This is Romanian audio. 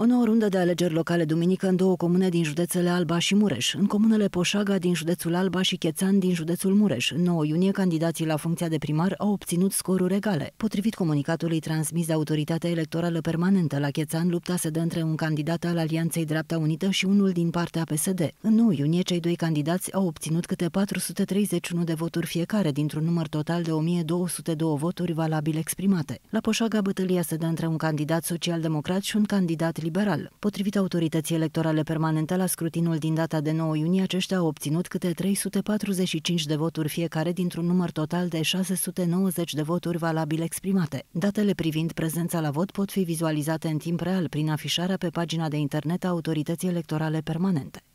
O nouă rundă de alegeri locale duminică în două comune din județele Alba și Mureș. În comunele Poșaga din județul Alba și Chețan din județul Mureș. În 9 iunie, candidații la funcția de primar au obținut scoruri egale. Potrivit comunicatului transmis de Autoritatea Electorală Permanentă la Chețan, lupta se dă între un candidat al Alianței Dreapta Unită și unul din partea PSD. În 9 iunie, cei doi candidați au obținut câte 431 de voturi fiecare, dintr-un număr total de 1202 voturi valabil exprimate. La Poșaga, bătălia se dă între un candidat social-democrat și un candidat liberal. Potrivit autorității electorale permanente la scrutinul din data de 9 iunie, aceștia au obținut câte 345 de voturi fiecare dintr-un număr total de 690 de voturi valabile exprimate. Datele privind prezența la vot pot fi vizualizate în timp real prin afișarea pe pagina de internet a autorității electorale permanente.